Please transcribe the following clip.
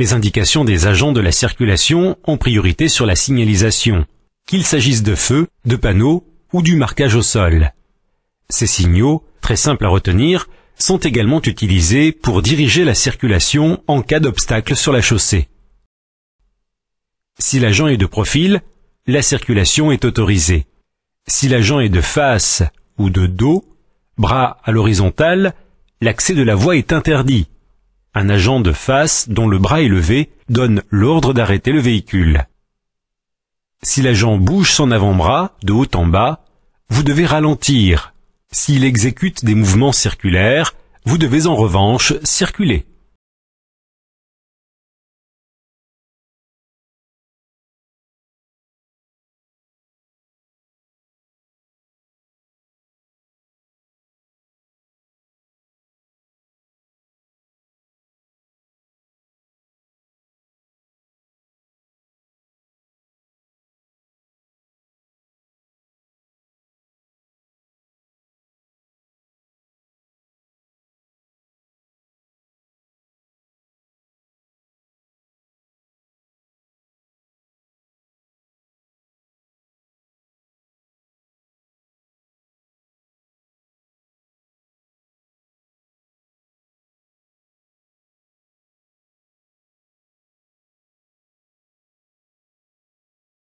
les indications des agents de la circulation ont priorité sur la signalisation, qu'il s'agisse de feux, de panneaux ou du marquage au sol. Ces signaux, très simples à retenir, sont également utilisés pour diriger la circulation en cas d'obstacle sur la chaussée. Si l'agent est de profil, la circulation est autorisée. Si l'agent est de face ou de dos, bras à l'horizontale, l'accès de la voie est interdit, un agent de face, dont le bras est levé, donne l'ordre d'arrêter le véhicule. Si l'agent bouge son avant-bras, de haut en bas, vous devez ralentir. S'il exécute des mouvements circulaires, vous devez en revanche circuler.